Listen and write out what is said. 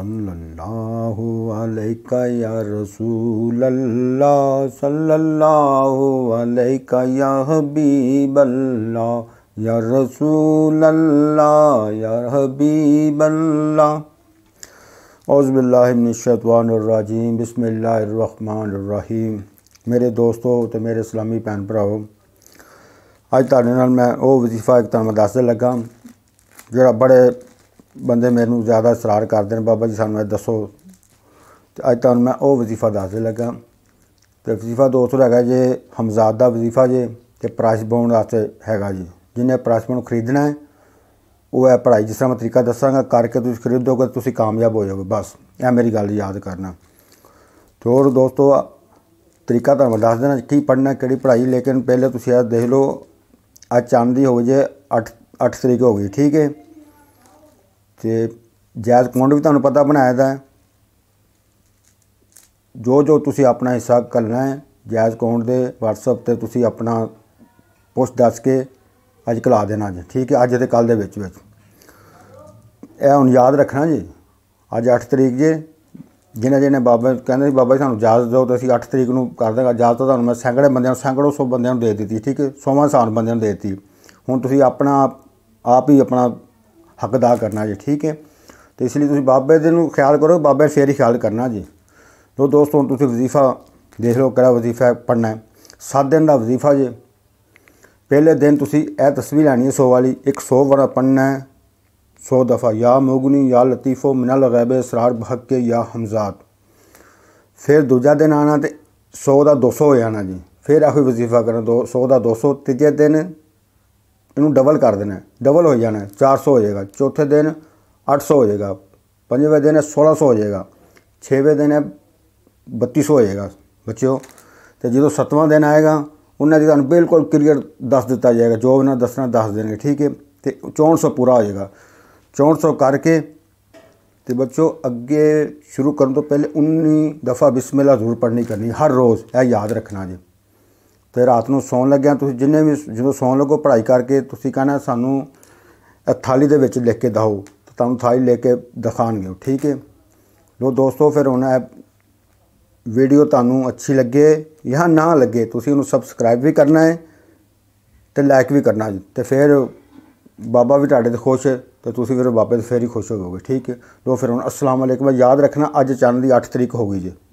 सल्लल्लाहु अलैका या रसूल अल्लाह सल्लल्लाहु अलैका या हबीब अल्लाह या रसूल अल्लाह या हबीब अल्लाह औज़बिल्लाशतवानरजीम मेरे दोस्तों तो मेरे इस्लामी भैन भराओ अज ते मैं वह वजीफा एक तरह दस लगा जोड़ा बड़े ਬੰਦੇ ਮੈਨੂੰ ਜ਼ਿਆਦਾ ਇਸਰਾਰ ਕਰਦੇ ਨੇ ਬਾਬਾ ਜੀ ਸਾਨੂੰ ਇਹ ਦੱਸੋ ਤੇ ਅੱਜ ਤੁਹਾਨੂੰ ਮੈਂ ਉਹ ਵਜ਼ੀਫਾ ਦੱਸਦੇ ਲੱਗਾ ਤੇ ਵਜ਼ੀਫਾ ਦੋਸਤੋ ਹੈਗਾ ਜੇ ਹਮਜ਼ਾਦ ਦਾ ਵਜ਼ੀਫਾ ਜੇ ਤੇ ਪ੍ਰਾਸ਼ ਪਾਉਣ ਵਾਸਤੇ ਹੈਗਾ ਜੀ ਜਿਹਨੇ ਪ੍ਰਾਸ਼ ਨੂੰ ਖਰੀਦਣਾ ਹੈ ਉਹ ਹੈ ਪੜ੍ਹਾਈ ਜਿਸ ਤਰ੍ਹਾਂ ਮੈਂ ਤਰੀਕਾ ਦੱਸਾਂਗਾ ਕਰਕੇ ਤੁਸੀਂ ਖਰੀਦੋਗੇ ਤੁਸੀਂ ਕਾਮਯਾਬ ਹੋ ਜਾਓਗੇ ਬਸ ਇਹ ਮੇਰੀ ਗੱਲ ਯਾਦ ਕਰਨਾ ਤੋਰ ਦੋਸਤੋ ਤਰੀਕਾ ਤਾਂ ਮੈਂ ਦੱਸ ਦੇਣਾ ਕੀ ਪੜ੍ਹਨਾ ਕਿਹੜੀ ਪੜ੍ਹਾਈ ਲੇਕਿਨ ਪਹਿਲੇ ਤੁਸੀਂ ਇਹ ਦੇਖ ਲਓ ਅੱਜ ਦੀ ਹੋ ਜੇ 8 8 ਤਰੀਕ ਹੋ ਗਈ ਠੀਕ ਹੈ ਤੇ ਜਾਇਜ਼ ਕਮਾਉਂਡ ਵੀ ਤੁਹਾਨੂੰ ਪਤਾ ਬਣਾਇਆ ਦਾ ਜੋ ਜੋ ਤੁਸੀਂ ਆਪਣਾ ਹਿੱਸਾ ਕਰਨਾ ਹੈ ਜਾਇਜ਼ ਕਮਾਉਂਡ ਦੇ WhatsApp ਤੇ ਤੁਸੀਂ ਆਪਣਾ ਪੋਸਟ ਦੱਸ ਕੇ ਅੱਜ ਕਲਾ ਦੇਣਾ ਜੀ ਠੀਕ ਹੈ ਅੱਜ ਤੇ ਕੱਲ ਦੇ ਵਿੱਚ ਵਿੱਚ ਇਹ ਹੁਣ ਯਾਦ ਰੱਖਣਾ ਜੀ ਅੱਜ 8 ਤਰੀਕ ਜੇ ਜਿਨ੍ਹਾਂ ਜਿਹਨੇ ਬਾਬਾ ਕਹਿੰਦੇ ਸੀ ਬਾਬਾ ਜੀ ਸਾਨੂੰ ਜਾਜ ਦਿਓ ਤੇ ਅਸੀਂ 8 ਤਰੀਕ ਨੂੰ ਕਰ ਦਾਂਗਾ ਤਾਂ ਤੁਹਾਨੂੰ ਮੈਂ ਸੈਂਕੜੇ ਬੰਦਿਆਂ ਨੂੰ ਸੈਂਕੜੋ ਸੌ ਬੰਦਿਆਂ ਨੂੰ ਦੇ ਦਿੱਤੀ ਠੀਕ ਹੈ ਸੌਵਾਂ ਸਾਲ ਬੰਦਿਆਂ ਨੂੰ ਦੇ ਦਿੱਤੀ ਹੁਣ ਤੁਸੀਂ ਆਪਣਾ ਆਪ ਹੀ ਆਪਣਾ ਹੱਕ ਦਾ ਕਰਨਾ ਜੀ ਠੀਕ ਹੈ ਤੇ ਇਸ ਲਈ ਤੁਸੀਂ ਬਾਬੇ ਦੇ ਨੂੰ ਖਿਆਲ ਕਰੋ ਬਾਬੇ ਫੇਰ ਹੀ ਖਿਆਲ ਕਰਨਾ ਜੀ ਲੋ ਦੋਸਤੋ ਤੁਸੀਂ ਵਜ਼ੀਫਾ ਦੇਖ ਲਓ ਕਿਹੜਾ ਵਜ਼ੀਫਾ ਪੜਨਾ ਹੈ 7 ਦਿਨ ਦਾ ਵਜ਼ੀਫਾ ਜੀ ਪਹਿਲੇ ਦਿਨ ਤੁਸੀਂ ਇਹ ਤਸਵੀਰ ਲੈਣੀ ਹੈ 100 ਵਾਲੀ 100 ਵਾਰ ਪੜਨਾ ਹੈ 100 ਦਫਾ ਯਾ ਮੋਗਨੀ ਯਾ ਲਤੀਫੋ ਮਨਲ ਗੈਬ ਇਸਰਾਰ ਬਹਕ ਕੇ ਯਾ ਹਮਜ਼ਾਤ ਫਿਰ ਦੂਜਾ ਦਿਨ ਆਣਾ ਤੇ 100 ਦਾ 200 ਹੋ ਜਾਣਾ ਜੀ ਫਿਰ ਆਹੀ ਵਜ਼ੀਫਾ ਕਰਨਾ 100 ਦਾ 200 ਤੀਜੇ ਦਿਨ ਇਹਨੂੰ ਡਬਲ ਕਰ ਦੇਣਾ ਡਬਲ ਹੋ ਜਾਣਾ 400 ਹੋ ਜਾਏਗਾ ਚੌਥੇ ਦਿਨ 800 ਹੋ ਜਾਏਗਾ ਪੰਜਵੇਂ ਦਿਨ 1600 ਹੋ ਜਾਏਗਾ ਛੇਵੇਂ ਦਿਨ 3200 ਹੋ ਜਾਏਗਾ ਬੱਚਿਓ ਤੇ ਜਦੋਂ ਸੱਤਵਾਂ ਦਿਨ ਆਏਗਾ ਉਹਨਾਂ ਦੀ ਤੁਹਾਨੂੰ ਬਿਲਕੁਲ ਕਲੀਅਰ ਦੱਸ ਦਿੱਤਾ ਜਾਏਗਾ ਜੋ ਉਹਨਾਂ ਦੱਸਣਾ ਦੱਸ ਦੇਣਗੇ ਠੀਕ ਹੈ ਤੇ 6400 ਪੂਰਾ ਹੋ ਜਾਏਗਾ 6400 ਕਰਕੇ ਤੇ ਬੱਚੋ ਅੱਗੇ ਸ਼ੁਰੂ ਕਰਨ ਤੋਂ ਪਹਿਲੇ 19 ਦਫਾ ਬਿਸਮਿਲ੍ਲਾ ਜ਼ਰੂਰ ਪੜ੍ਹਨੀ ਕਰਨੀ ਹਰ ਰੋਜ਼ ਇਹ ਯਾਦ ਰੱਖਣਾ ਜੀ ਤੇ ਰਾਤ ਨੂੰ ਸੌਣ ਲੱਗਿਆ ਤੁਸੀਂ ਜਿੰਨੇ ਵੀ ਜਦੋਂ ਸੌਣ ਲੱਗੋ ਪੜ੍ਹਾਈ ਕਰਕੇ ਤੁਸੀਂ ਕਹਣਾ ਸਾਨੂੰ ਥਾਲੀ ਦੇ ਵਿੱਚ ਲਿਖ ਕੇ ਦਿਓ ਤਾਂ ਤੁਹਾਨੂੰ ਥਾਲੀ ਲੈ ਕੇ ਦਿਖਾਣਗੇ ਠੀਕ ਹੈ ਲੋ ਦੋਸਤੋ ਫਿਰ ਹੁਣ ਵੀਡੀਓ ਤੁਹਾਨੂੰ ਅੱਛੀ ਲੱਗੇ ਜਾਂ ਨਾ ਲੱਗੇ ਤੁਸੀਂ ਉਹਨੂੰ ਸਬਸਕ੍ਰਾਈਬ ਵੀ ਕਰਨਾ ਹੈ ਤੇ ਲਾਈਕ ਵੀ ਕਰਨਾ ਤੇ ਫਿਰ ਬਾਬਾ ਵੀ ਤੁਹਾਡੇ ਤੇ ਖੁਸ਼ ਤੇ ਤੁਸੀਂ ਫਿਰ ਬਾਬੇ ਤੇ ਫੇਰ ਹੀ ਖੁਸ਼ ਹੋਵੋਗੇ ਠੀਕ ਹੈ ਲੋ ਫਿਰ ਹੁਣ ਅਸਲਾਮ ਅਲੈਕਮ ਯਾਦ ਰੱਖਣਾ ਅੱਜ ਚੰਨ ਦੀ 8 ਤਰੀਕ ਹੋ ਗਈ ਜੀ